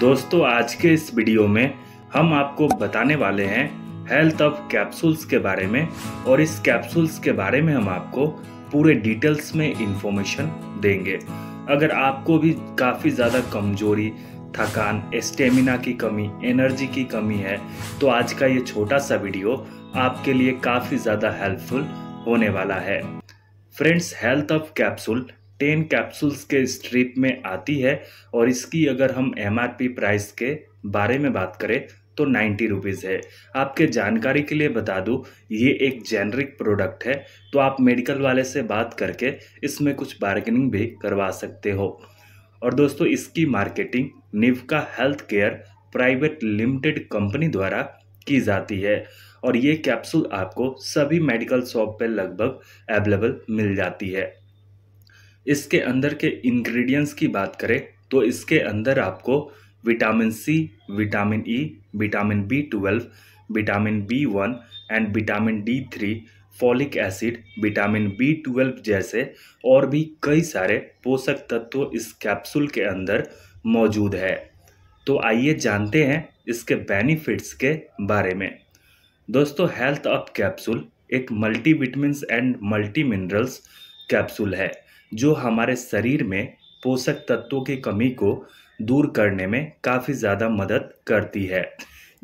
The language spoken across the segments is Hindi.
दोस्तों आज के इस वीडियो में हम आपको बताने वाले हैं हेल्थ ऑफ कैप्सूल्स के बारे में और इस कैप्सूल्स के बारे में हम आपको पूरे डिटेल्स में इंफॉर्मेशन देंगे अगर आपको भी काफ़ी ज़्यादा कमजोरी थकान स्टेमिना की कमी एनर्जी की कमी है तो आज का ये छोटा सा वीडियो आपके लिए काफ़ी ज़्यादा हेल्पफुल होने वाला है friends Health Up capsule ten capsules के स्ट्रिप में आती है और इसकी अगर हम एम प्राइस के बारे में बात करें तो नाइन्टी रुपीज़ है आपके जानकारी के लिए बता दूँ ये एक जेनरिक प्रोडक्ट है तो आप मेडिकल वाले से बात करके इसमें कुछ बार्गेनिंग भी करवा सकते हो और दोस्तों इसकी मार्केटिंग निवका health care private limited company द्वारा की जाती है और ये कैप्सूल आपको सभी मेडिकल शॉप पे लगभग अवेलेबल मिल जाती है इसके अंदर के इंग्रेडिएंट्स की बात करें तो इसके अंदर आपको vitamin C vitamin E vitamin B twelve vitamin B one and vitamin D three folic acid vitamin B twelve जैसे और भी कई सारे पोषक तत्व इस कैप्सूल के अंदर मौजूद है तो आइए जानते हैं इसके बेनिफिट्स के बारे में दोस्तों हेल्थ अप कैप्सूल एक multi vitamin and multi minerals capsule है जो हमारे शरीर में पोषक तत्वों की कमी को दूर करने में काफ़ी ज़्यादा मदद करती है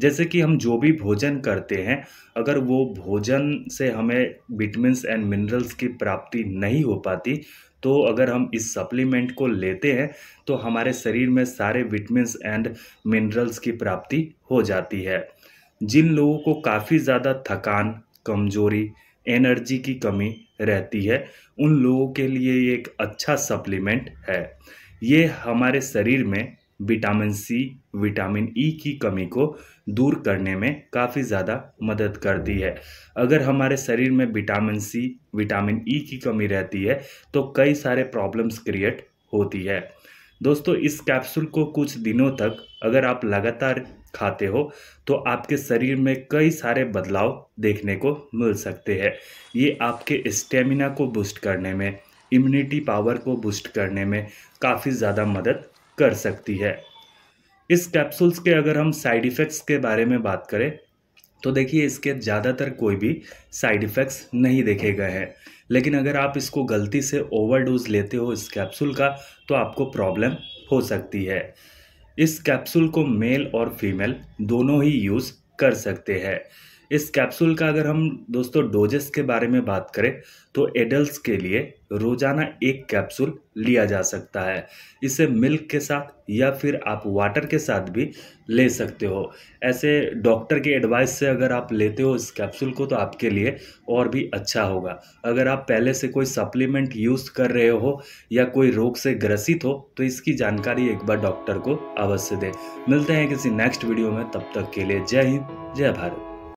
जैसे कि हम जो भी भोजन करते हैं अगर वो भोजन से हमें विटमिन्स एंड मिनरल्स की प्राप्ति नहीं हो पाती तो अगर हम इस सप्लीमेंट को लेते हैं तो हमारे शरीर में सारे विटमिन्स एंड मिनरल्स की प्राप्ति हो जाती है जिन लोगों को काफ़ी ज़्यादा थकान कमजोरी एनर्जी की कमी रहती है उन लोगों के लिए ये एक अच्छा सप्लीमेंट है ये हमारे शरीर में vitamin C vitamin E e की कमी को दूर करने में काफ़ी ज़्यादा मदद करती है अगर हमारे शरीर में vitamin C vitamin E e की कमी रहती है तो कई सारे प्रॉब्लम्स क्रिएट होती है दोस्तों इस कैप्सूल को कुछ दिनों तक अगर आप लगातार खाते हो तो आपके शरीर में कई सारे बदलाव देखने को मिल सकते हैं ये आपके स्टेमिना को बूस्ट करने में इम्यूनिटी पावर को बूस्ट करने में काफ़ी ज़्यादा मदद कर सकती है इस कैप्सूल्स के अगर हम साइड इफ़ेक्ट्स के बारे में बात करें तो देखिए इसके ज़्यादातर कोई भी साइड इफ़ेक्ट्स नहीं देखे गए हैं लेकिन अगर आप इसको गलती से ओवरडोज लेते हो इस कैप्सूल का तो आपको प्रॉब्लम हो सकती है इस कैप्सूल को मेल और फीमेल दोनों ही यूज़ कर सकते हैं इस कैप्सूल का अगर हम दोस्तों डोजेस के बारे में बात करें तो एडल्ट के लिए रोज़ाना एक कैप्सूल लिया जा सकता है इसे मिल्क के साथ या फिर आप वाटर के साथ भी ले सकते हो ऐसे डॉक्टर के एडवाइस से अगर आप लेते हो इस कैप्सूल को तो आपके लिए और भी अच्छा होगा अगर आप पहले से कोई सप्लीमेंट यूज़ कर रहे हो या कोई रोग से ग्रसित हो तो इसकी जानकारी एक बार डॉक्टर को अवश्य दें मिलते हैं किसी नेक्स्ट वीडियो में तब तक के लिए जय हिंद जय भारत